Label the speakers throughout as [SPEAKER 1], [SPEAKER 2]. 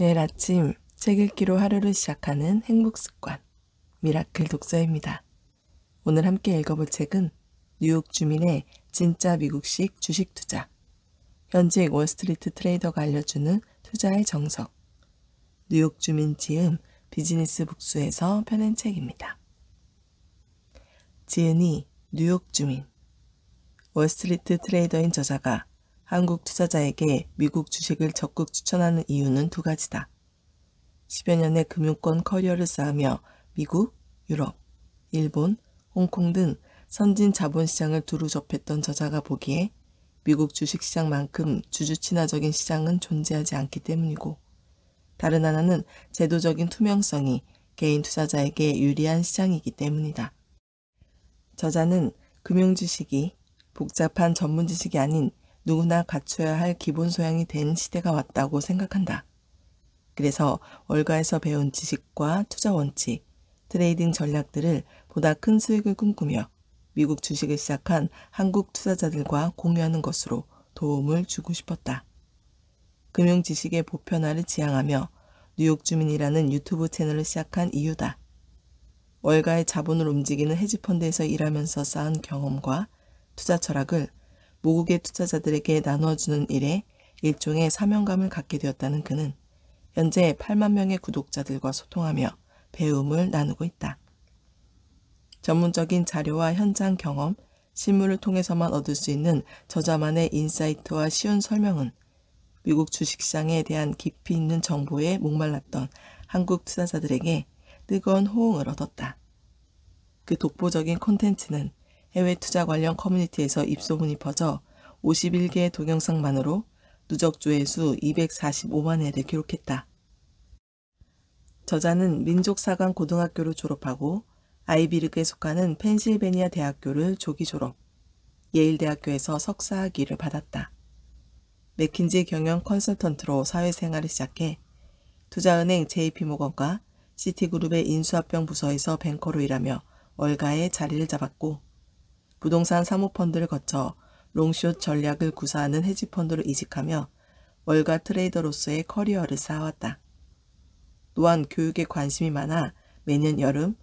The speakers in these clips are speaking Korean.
[SPEAKER 1] 매일 아침 책 읽기로 하루를 시작하는 행복 습관, 미라클 독서입니다. 오늘 함께 읽어볼 책은 뉴욕 주민의 진짜 미국식 주식 투자, 현직 월스트리트 트레이더가 알려주는 투자의 정석, 뉴욕 주민 지음 비즈니스 북스에서 펴낸 책입니다. 지은이 뉴욕 주민, 월스트리트 트레이더인 저자가 한국 투자자에게 미국 주식을 적극 추천하는 이유는 두 가지다. 10여 년의 금융권 커리어를 쌓으며 미국, 유럽, 일본, 홍콩 등 선진 자본시장을 두루 접했던 저자가 보기에 미국 주식시장만큼 주주 친화적인 시장은 존재하지 않기 때문이고 다른 하나는 제도적인 투명성이 개인 투자자에게 유리한 시장이기 때문이다. 저자는 금융 주식이 복잡한 전문 지식이 아닌 누구나 갖춰야 할 기본 소양이 된 시대가 왔다고 생각한다. 그래서 월가에서 배운 지식과 투자 원칙, 트레이딩 전략들을 보다 큰 수익을 꿈꾸며 미국 주식을 시작한 한국 투자자들과 공유하는 것으로 도움을 주고 싶었다. 금융 지식의 보편화를 지향하며 뉴욕 주민이라는 유튜브 채널을 시작한 이유다. 월가의 자본을 움직이는 헤지펀드에서 일하면서 쌓은 경험과 투자 철학을 모국의 투자자들에게 나눠주는 일에 일종의 사명감을 갖게 되었다는 그는 현재 8만 명의 구독자들과 소통하며 배움을 나누고 있다. 전문적인 자료와 현장 경험, 실물을 통해서만 얻을 수 있는 저자만의 인사이트와 쉬운 설명은 미국 주식시장에 대한 깊이 있는 정보에 목말랐던 한국 투자자들에게 뜨거운 호응을 얻었다. 그 독보적인 콘텐츠는 해외 투자 관련 커뮤니티에서 입소문이 퍼져 51개의 동영상만으로 누적 조회수 245만 회를 기록했다. 저자는 민족사관 고등학교를 졸업하고 아이비르크에 속하는 펜실베니아 대학교를 조기 졸업, 예일대학교에서 석사학위를 받았다. 맥킨지 경영 컨설턴트로 사회생활을 시작해 투자은행 JP모건과 시티그룹의 인수합병 부서에서 뱅커로 일하며 월가에 자리를 잡았고 부동산 사모펀드를 거쳐 롱숏 전략을 구사하는 헤지펀드로 이직하며 월가 트레이더로서의 커리어를 쌓아왔다. 또한 교육에 관심이 많아 매년 여름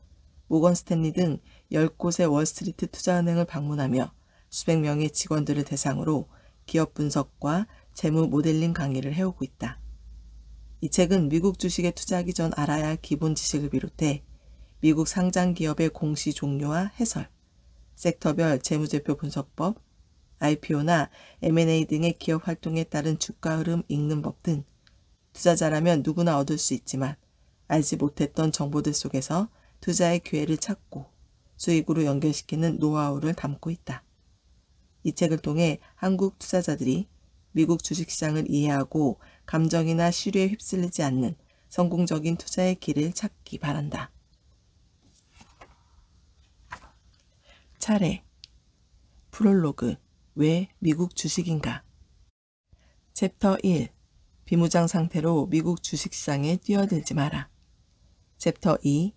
[SPEAKER 1] 모건 스탠리 등 10곳의 월스트리트 투자은행을 방문하며 수백 명의 직원들을 대상으로 기업 분석과 재무 모델링 강의를 해오고 있다. 이 책은 미국 주식에 투자하기 전 알아야 할 기본 지식을 비롯해 미국 상장 기업의 공시 종료와 해설, 섹터별 재무제표 분석법, IPO나 M&A 등의 기업 활동에 따른 주가 흐름 읽는 법 등 투자자라면 누구나 얻을 수 있지만 알지 못했던 정보들 속에서 투자의 기회를 찾고 수익으로 연결시키는 노하우를 담고 있다. 이 책을 통해 한국 투자자들이 미국 주식시장을 이해하고 감정이나 시류에 휩쓸리지 않는 성공적인 투자의 길을 찾기 바란다. 차례. 프롤로그. 왜 미국 주식인가? 챕터 1. 비무장 상태로 미국 주식시장에 뛰어들지 마라. 챕터 2.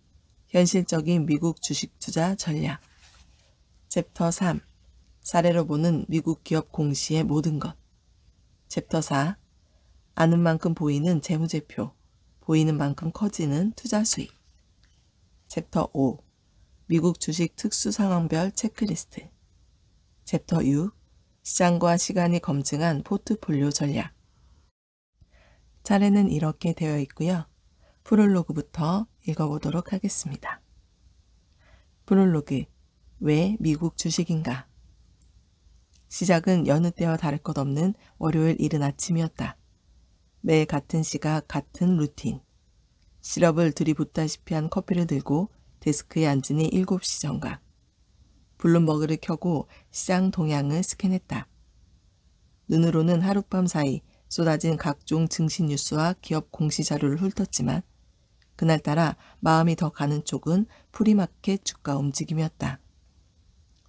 [SPEAKER 1] 현실적인 미국 주식 투자 전략. 챕터 3. 사례로 보는 미국 기업 공시의 모든 것. 챕터 4. 아는 만큼 보이는 재무제표. 보이는 만큼 커지는 투자 수익. 챕터 5. 미국 주식 특수 상황별 체크리스트 챕터 6 시장과 시간이 검증한 포트폴리오 전략 차례는 이렇게 되어 있고요. 프롤로그부터 읽어보도록 하겠습니다. 프롤로그 왜 미국 주식인가 시작은 여느 때와 다를 것 없는 월요일 이른 아침이었다. 매일 같은 시각 같은 루틴. 시럽을 들이붓다시피 한 커피를 들고 데스크에 앉으니 7시 정각. 블룸버그를 켜고 시장 동향을 스캔했다. 눈으로는 하룻밤 사이 쏟아진 각종 증시 뉴스와 기업 공시 자료를 훑었지만 그날따라 마음이 더 가는 쪽은 프리마켓 주가 움직임이었다.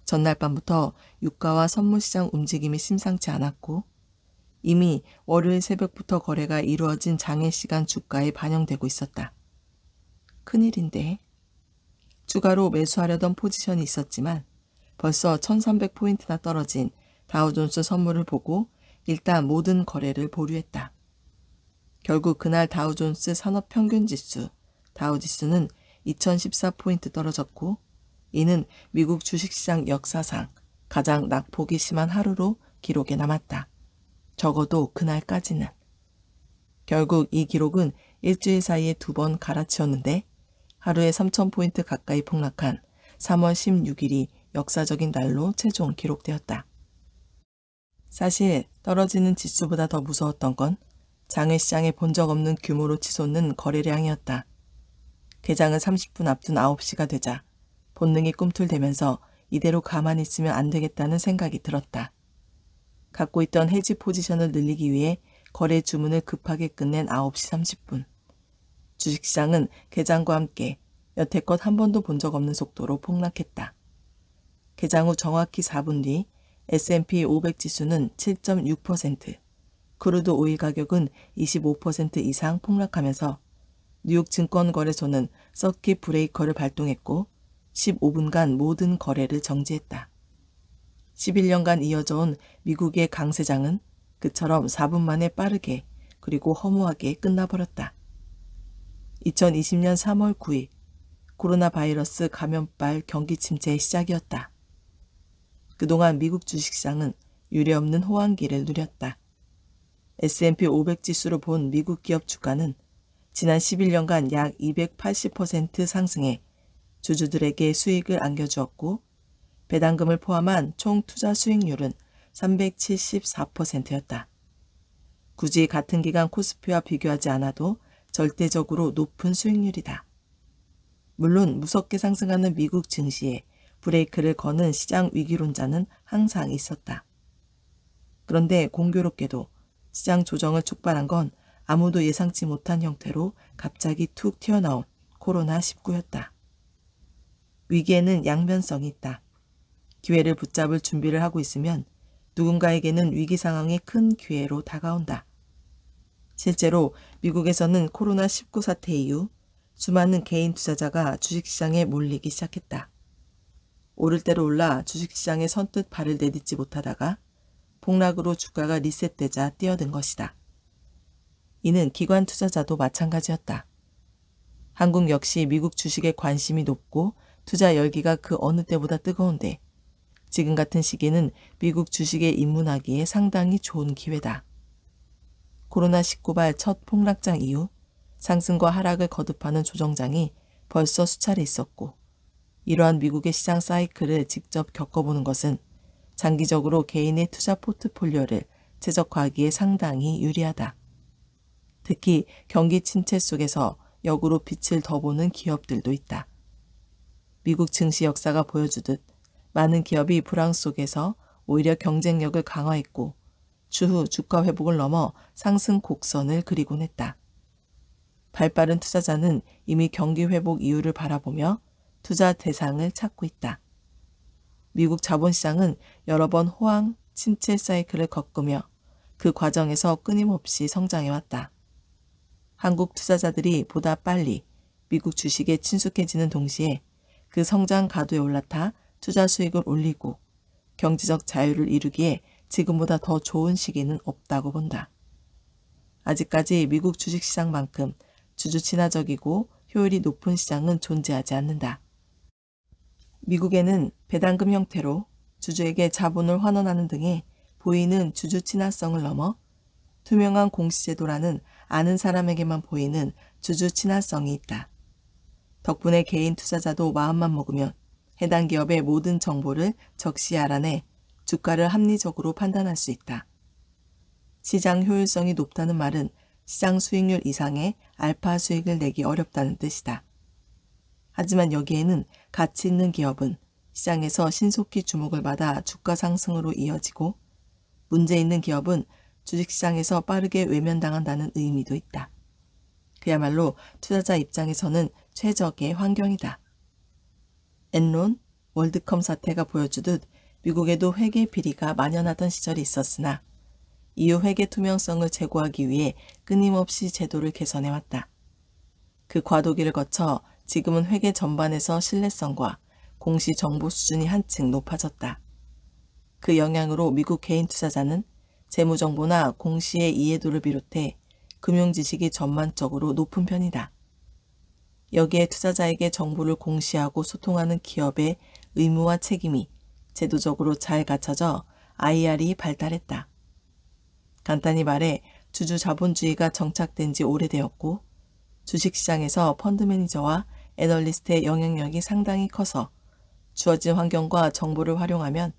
[SPEAKER 1] 전날 밤부터 유가와 선물시장 움직임이 심상치 않았고 이미 월요일 새벽부터 거래가 이루어진 장애 시간 주가에 반영되고 있었다. 큰일인데 추가로 매수하려던 포지션이 있었지만 벌써 1300포인트나 떨어진 다우존스 선물을 보고 일단 모든 거래를 보류했다. 결국 그날 다우존스 산업평균지수, 다우지수는 2014포인트 떨어졌고 이는 미국 주식시장 역사상 가장 낙폭이 심한 하루로 기록에 남았다. 적어도 그날까지는. 결국 이 기록은 일주일 사이에 두 번 갈아치웠는데 하루에 3,000포인트 가까이 폭락한 3월 16일이 역사적인 날로 최종 기록되었다. 사실 떨어지는 지수보다 더 무서웠던 건 장외시장에 본 적 없는 규모로 치솟는 거래량이었다. 개장은 30분 앞둔 9시가 되자 본능이 꿈틀대면서 이대로 가만히 있으면 안 되겠다는 생각이 들었다. 갖고 있던 해지 포지션을 늘리기 위해 거래 주문을 급하게 끝낸 9시 30분. 주식시장은 개장과 함께 여태껏 한 번도 본 적 없는 속도로 폭락했다. 개장 후 정확히 4분 뒤 S&P 500 지수는 7.6%, 크루드 오일 가격은 25% 이상 폭락하면서 뉴욕 증권거래소는 서킷 브레이커를 발동했고 15분간 모든 거래를 정지했다. 11년간 이어져온 미국의 강세장은 그처럼 4분 만에 빠르게 그리고 허무하게 끝나버렸다. 2020년 3월 9일 코로나 바이러스 감염발 경기 침체의 시작이었다. 그동안 미국 주식시장은 유례없는 호황기를 누렸다. S&P 500 지수로 본 미국 기업 주가는 지난 11년간 약 280% 상승해 주주들에게 수익을 안겨주었고 배당금을 포함한 총 투자 수익률은 374%였다. 굳이 같은 기간 코스피와 비교하지 않아도 절대적으로 높은 수익률이다. 물론 무섭게 상승하는 미국 증시에 브레이크를 거는 시장 위기론자는 항상 있었다. 그런데 공교롭게도 시장 조정을 촉발한 건 아무도 예상치 못한 형태로 갑자기 툭 튀어나온 코로나19였다. 위기에는 양면성이 있다. 기회를 붙잡을 준비를 하고 있으면 누군가에게는 위기 상황이 큰 기회로 다가온다. 실제로 미국에서는 코로나19 사태 이후 수많은 개인 투자자가 주식시장에 몰리기 시작했다. 오를 대로 올라 주식시장에 선뜻 발을 내딛지 못하다가 폭락으로 주가가 리셋되자 뛰어든 것이다. 이는 기관 투자자도 마찬가지였다. 한국 역시 미국 주식에 관심이 높고 투자 열기가 그 어느 때보다 뜨거운데 지금 같은 시기는 미국 주식에 입문하기에 상당히 좋은 기회다. 코로나19 발 첫 폭락장 이후 상승과 하락을 거듭하는 조정장이 벌써 수차례 있었고 이러한 미국의 시장 사이클을 직접 겪어보는 것은 장기적으로 개인의 투자 포트폴리오를 최적화하기에 상당히 유리하다. 특히 경기 침체 속에서 역으로 빛을 더 보는 기업들도 있다. 미국 증시 역사가 보여주듯 많은 기업이 불황 속에서 오히려 경쟁력을 강화했고 추후 주가 회복을 넘어 상승 곡선을 그리곤 했다. 발빠른 투자자는 이미 경기 회복 이유를 바라보며 투자 대상을 찾고 있다. 미국 자본시장은 여러 번 호황, 침체 사이클을 겪으며 그 과정에서 끊임없이 성장해왔다. 한국 투자자들이 보다 빨리 미국 주식에 친숙해지는 동시에 그 성장 가도에 올라타 투자 수익을 올리고 경제적 자유를 이루기에 지금보다 더 좋은 시기는 없다고 본다. 아직까지 미국 주식시장만큼 주주 친화적이고 효율이 높은 시장은 존재하지 않는다. 미국에는 배당금 형태로 주주에게 자본을 환원하는 등의 보이는 주주 친화성을 넘어 투명한 공시제도라는 아는 사람에게만 보이는 주주 친화성이 있다. 덕분에 개인 투자자도 마음만 먹으면 해당 기업의 모든 정보를 적시 알아내 주가를 합리적으로 판단할 수 있다. 시장 효율성이 높다는 말은 시장 수익률 이상의 알파 수익을 내기 어렵다는 뜻이다. 하지만 여기에는 가치 있는 기업은 시장에서 신속히 주목을 받아 주가 상승으로 이어지고 문제 있는 기업은 주식시장에서 빠르게 외면당한다는 의미도 있다. 그야말로 투자자 입장에서는 최적의 환경이다. 엔론, 월드컴 사태가 보여주듯 미국에도 회계 비리가 만연하던 시절이 있었으나 이후 회계 투명성을 제고하기 위해 끊임없이 제도를 개선해왔다. 그 과도기를 거쳐 지금은 회계 전반에서 신뢰성과 공시 정보 수준이 한층 높아졌다. 그 영향으로 미국 개인 투자자는 재무 정보나 공시의 이해도를 비롯해 금융 지식이 전반적으로 높은 편이다. 여기에 투자자에게 정보를 공시하고 소통하는 기업의 의무와 책임이 제도적으로 잘 갖춰져 IR이 발달했다. 간단히 말해 주주 자본주의가 정착된 지 오래되었고 주식시장에서 펀드 매니저와 애널리스트의 영향력이 상당히 커서 주어진 환경과 정보를 활용하면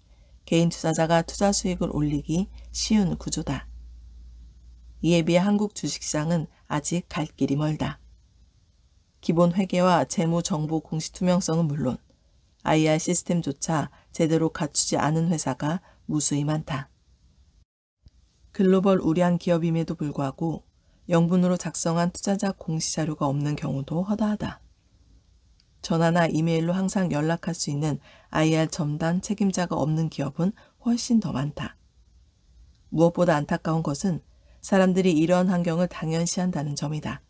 [SPEAKER 1] 개인 투자자가 투자 수익을 올리기 쉬운 구조다. 이에 비해 한국 주식시장은 아직 갈 길이 멀다. 기본 회계와 재무 정보 공시 투명성은 물론 IR 시스템조차 제대로 갖추지 않은 회사가 무수히 많다. 글로벌 우량 기업임에도 불구하고 영분으로 작성한 투자자 공시 자료가 없는 경우도 허다하다. 전화나 이메일로 항상 연락할 수 있는 IR 점단 책임자가 없는 기업은 훨씬 더 많다. 무엇보다 안타까운 것은 사람들이 이러한 환경을 당연시한다는 점이다.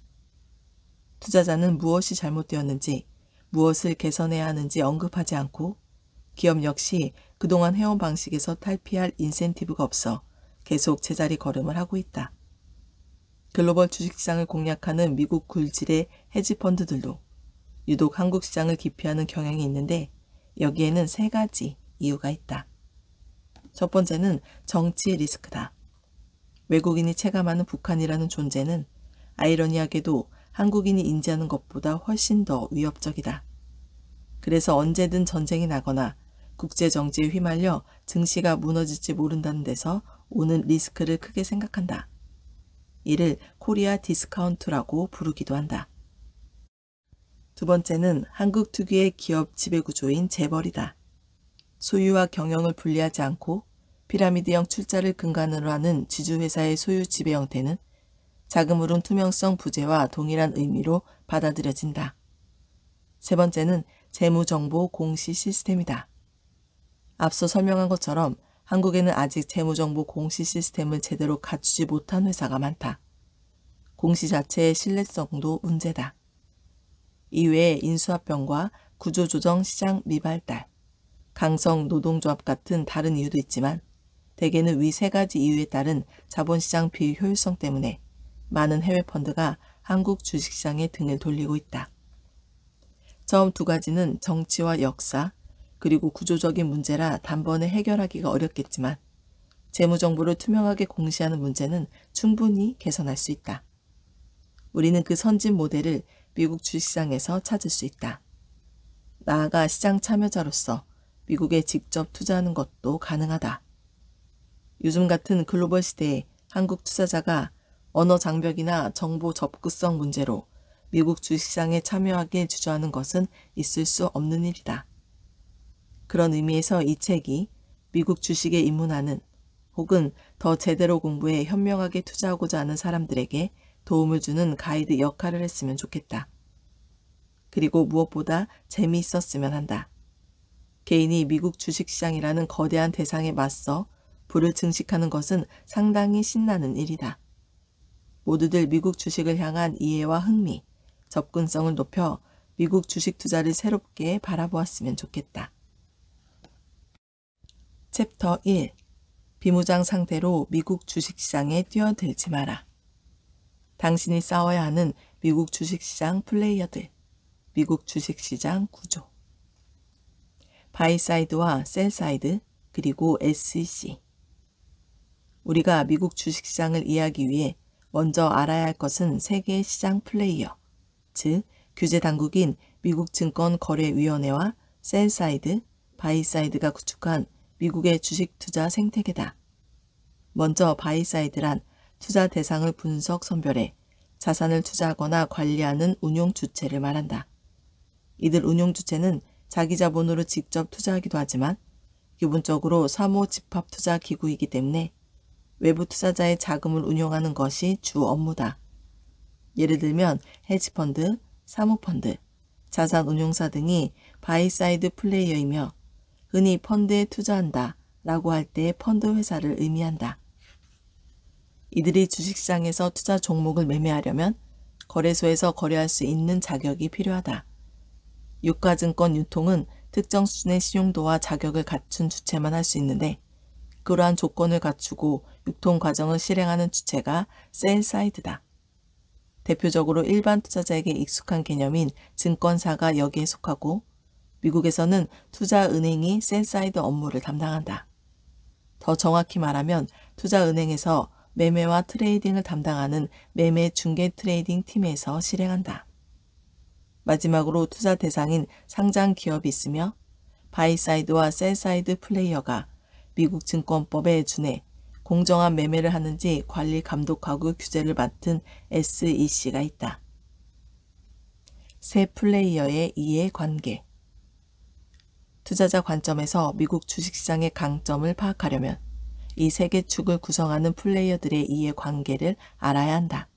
[SPEAKER 1] 투자자는 무엇이 잘못되었는지, 무엇을 개선해야 하는지 언급하지 않고 기업 역시 그동안 해온 방식에서 탈피할 인센티브가 없어 계속 제자리 걸음을 하고 있다. 글로벌 주식시장을 공략하는 미국 굴질의 헤지펀드들도 유독 한국 시장을 기피하는 경향이 있는데 여기에는 세 가지 이유가 있다. 첫 번째는 정치 리스크다. 외국인이 체감하는 북한이라는 존재는 아이러니하게도 한국인이 인지하는 것보다 훨씬 더 위협적이다. 그래서 언제든 전쟁이 나거나 국제정지에 휘말려 증시가 무너질지 모른다는 데서 오는 리스크를 크게 생각한다. 이를 코리아 디스카운트라고 부르기도 한다. 두 번째는 한국 특유의 기업 지배구조인 재벌이다. 소유와 경영을 분리하지 않고 피라미드형 출자를 근간으로 하는 지주회사의 소유 지배 형태는 자금으론 투명성 부재와 동일한 의미로 받아들여진다. 세 번째는 재무정보 공시 시스템이다. 앞서 설명한 것처럼 한국에는 아직 재무정보 공시 시스템을 제대로 갖추지 못한 회사가 많다. 공시 자체의 신뢰성도 문제다. 이외에 인수합병과 구조조정 시장 미발달, 강성 노동조합 같은 다른 이유도 있지만 대개는 위 세 가지 이유에 따른 자본시장 비효율성 때문에 많은 해외 펀드가 한국 주식시장에 등을 돌리고 있다. 처음 두 가지는 정치와 역사, 그리고 구조적인 문제라 단번에 해결하기가 어렵겠지만 재무정보를 투명하게 공시하는 문제는 충분히 개선할 수 있다. 우리는 그 선진 모델을 미국 주식시장에서 찾을 수 있다. 나아가 시장 참여자로서 미국에 직접 투자하는 것도 가능하다. 요즘 같은 글로벌 시대에 한국 투자자가 언어 장벽이나 정보 접근성 문제로 미국 주식시장에 참여하게 주저하는 것은 있을 수 없는 일이다. 그런 의미에서 이 책이 미국 주식에 입문하는 혹은 더 제대로 공부에 현명하게 투자하고자 하는 사람들에게 도움을 주는 가이드 역할을 했으면 좋겠다. 그리고 무엇보다 재미있었으면 한다. 개인이 미국 주식시장이라는 거대한 대상에 맞서 불을 증식하는 것은 상당히 신나는 일이다. 모두들 미국 주식을 향한 이해와 흥미, 접근성을 높여 미국 주식 투자를 새롭게 바라보았으면 좋겠다. 챕터 1 비무장 상태로 미국 주식시장에 뛰어들지 마라. 당신이 싸워야 하는 미국 주식시장 플레이어들, 미국 주식시장 구조. 바이사이드와 셀사이드, 그리고 SEC. 우리가 미국 주식시장을 이해하기 위해 먼저 알아야 할 것은 세계 시장 플레이어, 즉 규제 당국인 미국 증권거래위원회와 셀사이드, 바이사이드가 구축한 미국의 주식 투자 생태계다. 먼저 바이사이드란 투자 대상을 분석 선별해 자산을 투자하거나 관리하는 운용 주체를 말한다. 이들 운용 주체는 자기 자본으로 직접 투자하기도 하지만 기본적으로 사모 집합 투자 기구이기 때문에 외부 투자자의 자금을 운용하는 것이 주 업무다. 예를 들면 헤지펀드, 사모펀드, 자산운용사 등이 바이사이드 플레이어이며 흔히 펀드에 투자한다 라고 할 때 펀드 회사를 의미한다. 이들이 주식시장에서 투자 종목을 매매하려면 거래소에서 거래할 수 있는 자격이 필요하다. 유가증권 유통은 특정 수준의 신용도와 자격을 갖춘 주체만 할 수 있는데 그러한 조건을 갖추고 유통 과정을 실행하는 주체가 셀사이드다. 대표적으로 일반 투자자에게 익숙한 개념인 증권사가 여기에 속하고 미국에서는 투자은행이 센사이드 업무를 담당한다. 더 정확히 말하면 투자은행에서 매매와 트레이딩을 담당하는 매매 중개 트레이딩 팀에서 실행한다. 마지막으로 투자 대상인 상장 기업이 있으며 바이사이드와 셀사이드 플레이어가 미국 증권법에 준해 공정한 매매를 하는지 관리 감독하고 규제를 맡은 SEC가 있다. 세 플레이어의 이해관계 투자자 관점에서 미국 주식시장의 강점을 파악하려면 이 세개 축을 구성하는 플레이어들의 이해 관계를 알아야 한다.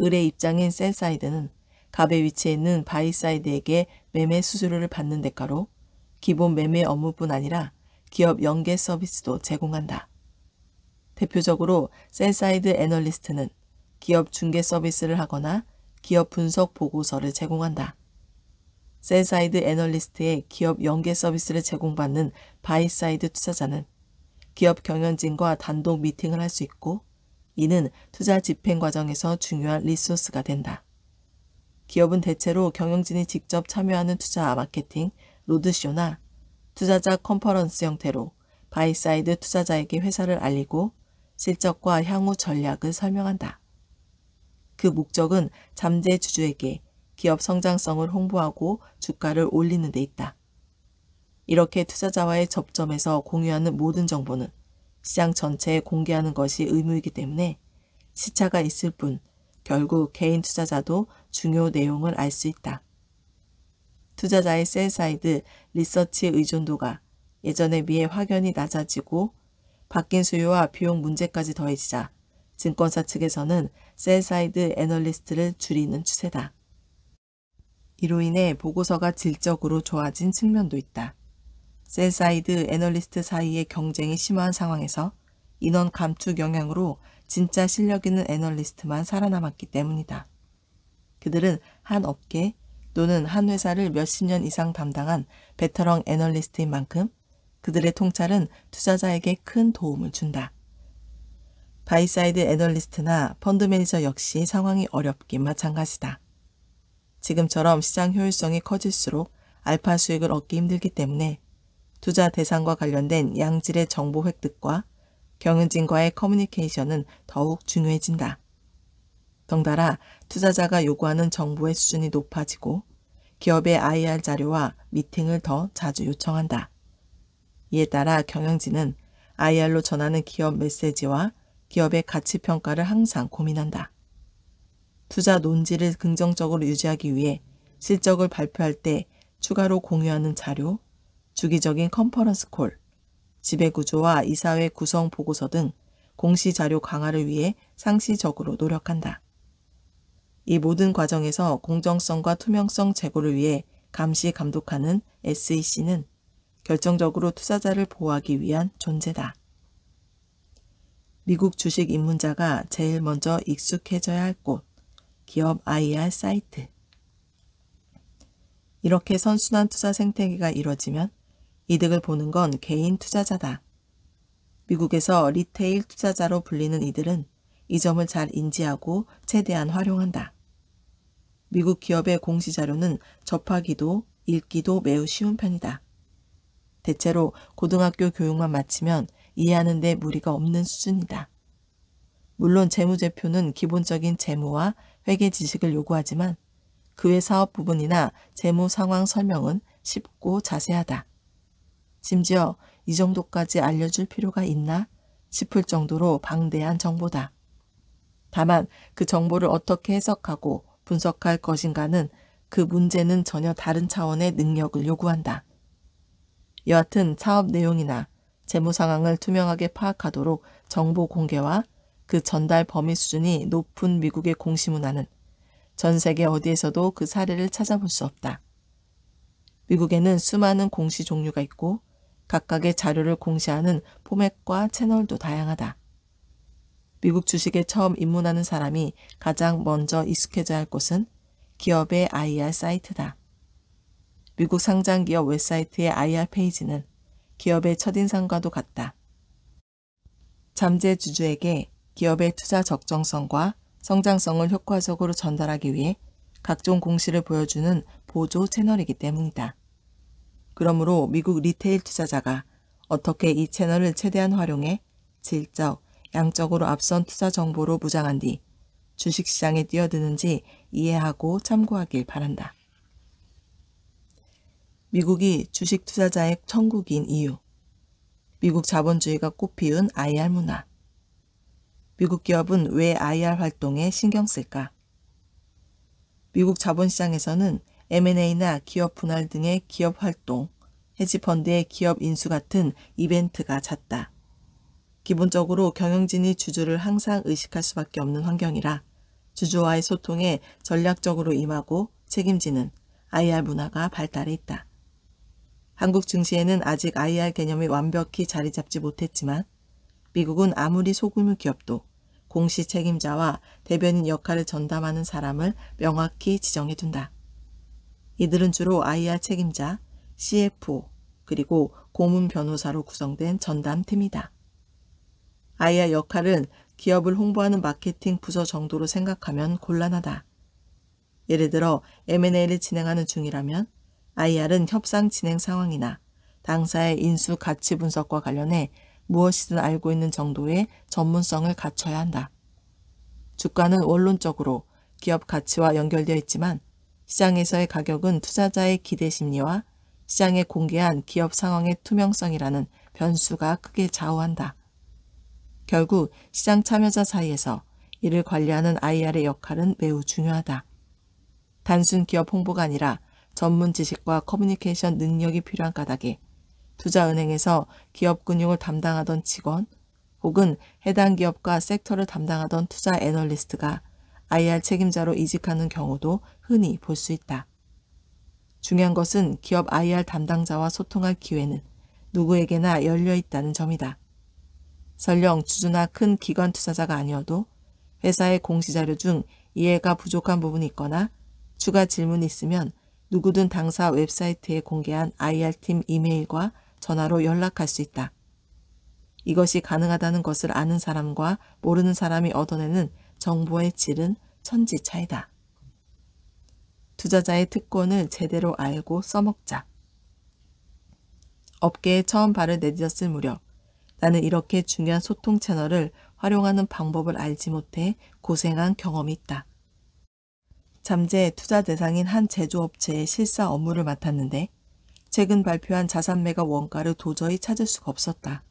[SPEAKER 1] 을의 입장인 센사이드는 갑의 위치에 있는 바이사이드에게 매매 수수료를 받는 대가로 기본 매매 업무뿐 아니라 기업 연계 서비스도 제공한다. 대표적으로 센사이드 애널리스트는 기업 중개 서비스를 하거나 기업 분석 보고서를 제공한다. 센사이드 애널리스트의 기업 연계 서비스를 제공받는 바이사이드 투자자는 기업 경영진과 단독 미팅을 할 수 있고 이는 투자 집행 과정에서 중요한 리소스가 된다. 기업은 대체로 경영진이 직접 참여하는 투자 마케팅, 로드쇼나 투자자 컨퍼런스 형태로 바이사이드 투자자에게 회사를 알리고 실적과 향후 전략을 설명한다. 그 목적은 잠재 주주에게 기업 성장성을 홍보하고 주가를 올리는 데 있다. 이렇게 투자자와의 접점에서 공유하는 모든 정보는 시장 전체에 공개하는 것이 의무이기 때문에 시차가 있을 뿐 결국 개인 투자자도 중요 내용을 알 수 있다. 투자자의 셀사이드 리서치 의존도가 예전에 비해 확연히 낮아지고 바뀐 수요와 비용 문제까지 더해지자 증권사 측에서는 셀사이드 애널리스트를 줄이는 추세다. 이로 인해 보고서가 질적으로 좋아진 측면도 있다. 셀사이드 애널리스트 사이의 경쟁이 심한 상황에서 인원 감축 영향으로 진짜 실력 있는 애널리스트만 살아남았기 때문이다. 그들은 한 업계 또는 한 회사를 몇십 년 이상 담당한 베테랑 애널리스트인 만큼 그들의 통찰은 투자자에게 큰 도움을 준다. 바이사이드 애널리스트나 펀드 매니저 역시 상황이 어렵긴 마찬가지다. 지금처럼 시장 효율성이 커질수록 알파 수익을 얻기 힘들기 때문에 투자 대상과 관련된 양질의 정보 획득과 경영진과의 커뮤니케이션은 더욱 중요해진다. 덩달아 투자자가 요구하는 정보의 수준이 높아지고 기업의 IR 자료와 미팅을 더 자주 요청한다. 이에 따라 경영진은 IR로 전하는 기업 메시지와 기업의 가치 평가를 항상 고민한다. 투자 논지를 긍정적으로 유지하기 위해 실적을 발표할 때 추가로 공유하는 자료, 주기적인 컨퍼런스 콜, 지배구조와 이사회 구성 보고서 등 공시 자료 강화를 위해 상시적으로 노력한다. 이 모든 과정에서 공정성과 투명성 제고를 위해 감시 감독하는 SEC는 결정적으로 투자자를 보호하기 위한 존재다. 미국 주식 입문자가 제일 먼저 익숙해져야 할 곳. 기업 IR 사이트 이렇게 선순환 투자 생태계가 이뤄지면 이득을 보는 건 개인 투자자다. 미국에서 리테일 투자자로 불리는 이들은 이 점을 잘 인지하고 최대한 활용한다. 미국 기업의 공시자료는 접하기도 읽기도 매우 쉬운 편이다. 대체로 고등학교 교육만 마치면 이해하는 데 무리가 없는 수준이다. 물론 재무제표는 기본적인 재무와 회계 지식을 요구하지만 그 외 사업 부분이나 재무 상황 설명은 쉽고 자세하다. 심지어 이 정도까지 알려줄 필요가 있나 싶을 정도로 방대한 정보다. 다만 그 정보를 어떻게 해석하고 분석할 것인가는 그 문제는 전혀 다른 차원의 능력을 요구한다. 여하튼 사업 내용이나 재무 상황을 투명하게 파악하도록 정보 공개와 그 전달 범위 수준이 높은 미국의 공시 문화는 전 세계 어디에서도 그 사례를 찾아볼 수 없다. 미국에는 수많은 공시 종류가 있고 각각의 자료를 공시하는 포맷과 채널도 다양하다. 미국 주식에 처음 입문하는 사람이 가장 먼저 익숙해져야 할 곳은 기업의 IR 사이트다. 미국 상장 기업 웹사이트의 IR 페이지는 기업의 첫인상과도 같다. 잠재 주주에게 기업의 투자 적정성과 성장성을 효과적으로 전달하기 위해 각종 공시를 보여주는 보조 채널이기 때문이다. 그러므로 미국 리테일 투자자가 어떻게 이 채널을 최대한 활용해 질적, 양적으로 앞선 투자 정보로 무장한 뒤 주식시장에 뛰어드는지 이해하고 참고하길 바란다. 미국이 주식 투자자의 천국인 이유 미국 자본주의가 꽃피운 IR 문화 미국 기업은 왜 IR 활동에 신경 쓸까? 미국 자본시장에서는 M&A나 기업 분할 등의 기업 활동, 헤지펀드의 기업 인수 같은 이벤트가 잦다. 기본적으로 경영진이 주주를 항상 의식할 수밖에 없는 환경이라 주주와의 소통에 전략적으로 임하고 책임지는 IR 문화가 발달해 있다. 한국 증시에는 아직 IR 개념이 완벽히 자리 잡지 못했지만 미국은 아무리 소규모 기업도 공시 책임자와 대변인 역할을 전담하는 사람을 명확히 지정해 둔다. 이들은 주로 IR 책임자, CFO, 그리고 고문 변호사로 구성된 전담팀이다. IR 역할은 기업을 홍보하는 마케팅 부서 정도로 생각하면 곤란하다. 예를 들어 M&A를 진행하는 중이라면 IR은 협상 진행 상황이나 당사의 인수 가치 분석과 관련해 무엇이든 알고 있는 정도의 전문성을 갖춰야 한다. 주가는 원론적으로 기업 가치와 연결되어 있지만 시장에서의 가격은 투자자의 기대 심리와 시장에 공개한 기업 상황의 투명성이라는 변수가 크게 좌우한다. 결국 시장 참여자 사이에서 이를 관리하는 IR의 역할은 매우 중요하다. 단순 기업 홍보가 아니라 전문 지식과 커뮤니케이션 능력이 필요한 까닭에 투자은행에서 기업 금융을 담당하던 직원 혹은 해당 기업과 섹터를 담당하던 투자 애널리스트가 IR 책임자로 이직하는 경우도 흔히 볼 수 있다. 중요한 것은 기업 IR 담당자와 소통할 기회는 누구에게나 열려 있다는 점이다. 설령 주주나 큰 기관 투자자가 아니어도 회사의 공시자료 중 이해가 부족한 부분이 있거나 추가 질문이 있으면 누구든 당사 웹사이트에 공개한 IR팀 이메일과 전화로 연락할 수 있다. 이것이 가능하다는 것을 아는 사람과 모르는 사람이 얻어내는 정보의 질은 천지 차이다. 투자자의 특권을 제대로 알고 써먹자. 업계에 처음 발을 내디뎠을 무렵 나는 이렇게 중요한 소통 채널을 활용하는 방법을 알지 못해 고생한 경험이 있다. 잠재 투자 대상인 한 제조업체의 실사 업무를 맡았는데 최근 발표한 자산매각 원가를 도저히 찾을 수가 없었다.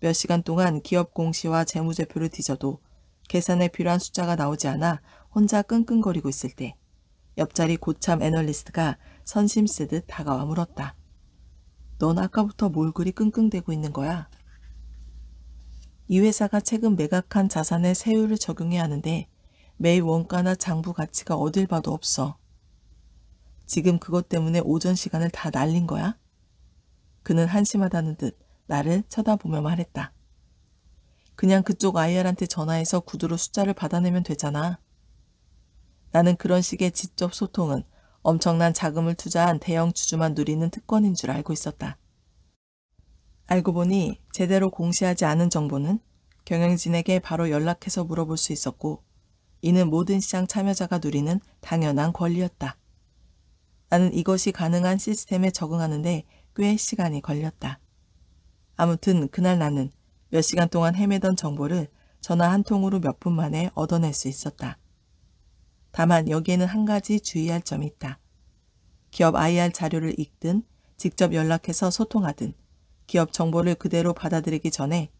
[SPEAKER 1] 몇 시간 동안 기업 공시와 재무제표를 뒤져도 계산에 필요한 숫자가 나오지 않아 혼자 끙끙거리고 있을 때 옆자리 고참 애널리스트가 선심 쓰듯 다가와 물었다. 넌 아까부터 뭘 그리 끙끙대고 있는 거야? 이 회사가 최근 매각한 자산에 세율을 적용해야 하는데 매일 원가나 장부 가치가 어딜 봐도 없어. 지금 그것 때문에 오전 시간을 다 날린 거야? 그는 한심하다는 듯 나를 쳐다보며 말했다. 그냥 그쪽 아이 r 한테 전화해서 구두로 숫자를 받아내면 되잖아. 나는 그런 식의 직접 소통은 엄청난 자금을 투자한 대형 주주만 누리는 특권인 줄 알고 있었다. 알고 보니 제대로 공시하지 않은 정보는 경영진에게 바로 연락해서 물어볼 수 있었고, 이는 모든 시장 참여자가 누리는 당연한 권리였다. 나는 이것이 가능한 시스템에 적응하는데 꽤 시간이 걸렸다. 아무튼 그날 나는 몇 시간 동안 헤매던 정보를 전화 한 통으로 몇 분 만에 얻어낼 수 있었다. 다만 여기에는 한 가지 주의할 점이 있다. 기업 IR 자료를 읽든 직접 연락해서 소통하든 기업 정보를 그대로 받아들이기 전에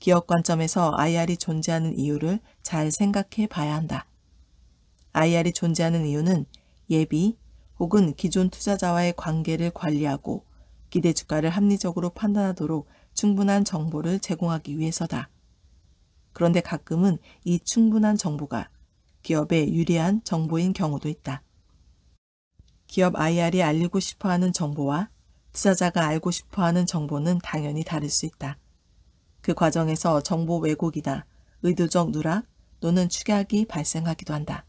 [SPEAKER 1] 기업 관점에서 IR이 존재하는 이유를 잘 생각해 봐야 한다. IR이 존재하는 이유는 예비, 혹은 기존 투자자와의 관계를 관리하고 기대 주가를 합리적으로 판단하도록 충분한 정보를 제공하기 위해서다. 그런데 가끔은 이 충분한 정보가 기업에 유리한 정보인 경우도 있다. 기업 IR이 알리고 싶어 하는 정보와 투자자가 알고 싶어 하는 정보는 당연히 다를 수 있다. 그 과정에서 정보 왜곡이나 의도적 누락 또는 축약이 발생하기도 한다.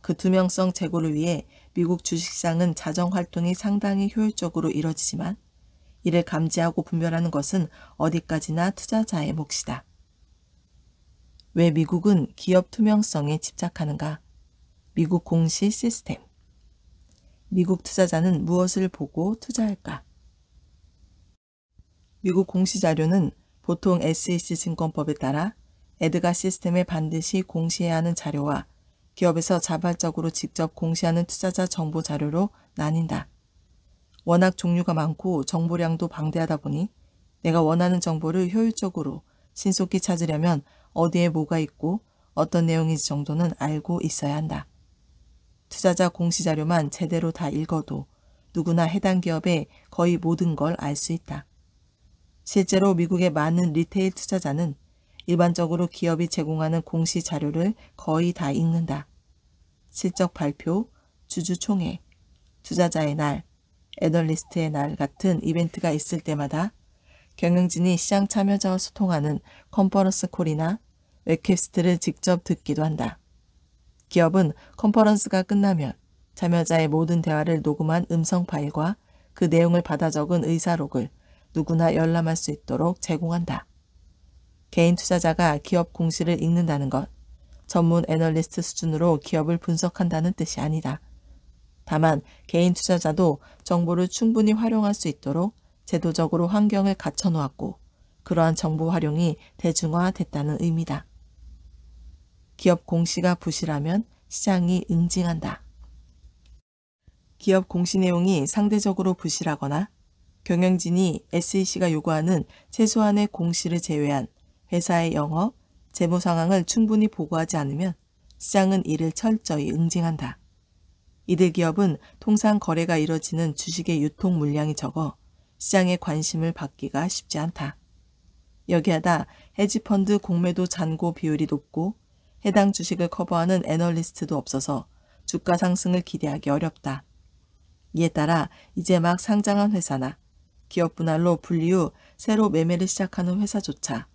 [SPEAKER 1] 그 투명성 제고를 위해 미국 주식시장은 자정 활동이 상당히 효율적으로 이뤄지지만 이를 감지하고 분별하는 것은 어디까지나 투자자의 몫이다. 왜 미국은 기업 투명성에 집착하는가? 미국 공시 시스템. 미국 투자자는 무엇을 보고 투자할까? 미국 공시 자료는 보통 SEC 증권법에 따라 에드가 시스템에 반드시 공시해야 하는 자료와 기업에서 자발적으로 직접 공시하는 투자자 정보 자료로 나뉜다. 워낙 종류가 많고 정보량도 방대하다 보니 내가 원하는 정보를 효율적으로 신속히 찾으려면 어디에 뭐가 있고 어떤 내용인지 정도는 알고 있어야 한다. 투자자 공시 자료만 제대로 다 읽어도 누구나 해당 기업의 거의 모든 걸 알 수 있다. 실제로 미국의 많은 리테일 투자자는 일반적으로 기업이 제공하는 공시 자료를 거의 다 읽는다. 실적 발표, 주주총회, 투자자의 날, 애널리스트의 날 같은 이벤트가 있을 때마다 경영진이 시장 참여자와 소통하는 컨퍼런스 콜이나 웹캐스트를 직접 듣기도 한다. 기업은 컨퍼런스가 끝나면 참여자의 모든 대화를 녹음한 음성 파일과 그 내용을 받아 적은 의사록을 누구나 열람할 수 있도록 제공한다. 개인 투자자가 기업 공시를 읽는다는 것, 전문 애널리스트 수준으로 기업을 분석한다는 뜻이 아니다. 다만 개인 투자자도 정보를 충분히 활용할 수 있도록 제도적으로 환경을 갖춰놓았고 그러한 정보 활용이 대중화됐다는 의미다. 기업 공시가 부실하면 시장이 응징한다. 기업 공시 내용이 상대적으로 부실하거나 경영진이 SEC가 요구하는 최소한의 공시를 제외한 회사의 영업, 재무 상황을 충분히 보고하지 않으면 시장은 이를 철저히 응징한다. 이들 기업은 통상 거래가 이뤄지는 주식의 유통 물량이 적어 시장의 관심을 받기가 쉽지 않다. 여기하다 헤지펀드 공매도 잔고 비율이 높고 해당 주식을 커버하는 애널리스트도 없어서 주가 상승을 기대하기 어렵다. 이에 따라 이제 막 상장한 회사나 기업 분할로 분리 후 새로 매매를 시작하는 회사조차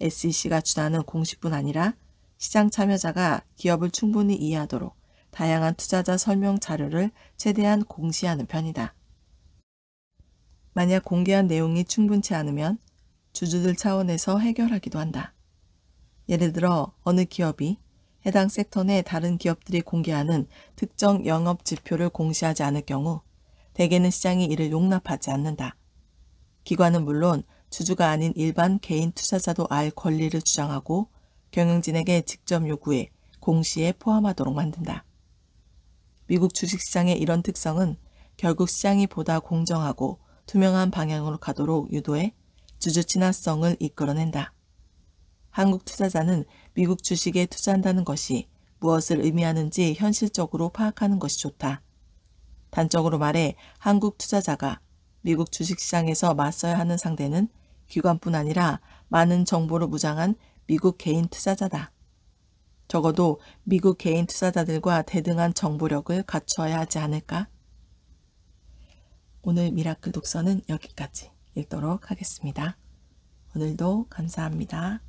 [SPEAKER 1] SEC가 주관하는 공식뿐 아니라 시장 참여자가 기업을 충분히 이해하도록 다양한 투자자 설명 자료를 최대한 공시하는 편이다. 만약 공개한 내용이 충분치 않으면 주주들 차원에서 해결하기도 한다. 예를 들어 어느 기업이 해당 섹터 내 다른 기업들이 공개하는 특정 영업 지표를 공시하지 않을 경우 대개는 시장이 이를 용납하지 않는다. 기관은 물론 주주가 아닌 일반 개인 투자자도 알 권리를 주장하고 경영진에게 직접 요구해 공시에 포함하도록 만든다. 미국 주식시장의 이런 특성은 결국 시장이 보다 공정하고 투명한 방향으로 가도록 유도해 주주 친화성을 이끌어낸다. 한국 투자자는 미국 주식에 투자한다는 것이 무엇을 의미하는지 현실적으로 파악하는 것이 좋다. 단적으로 말해 한국 투자자가 미국 주식시장에서 맞서야 하는 상대는 기관뿐 아니라 많은 정보로 무장한 미국 개인 투자자다. 적어도 미국 개인 투자자들과 대등한 정보력을 갖춰야 하지 않을까? 오늘 미라클 독서는 여기까지 읽도록 하겠습니다. 오늘도 감사합니다.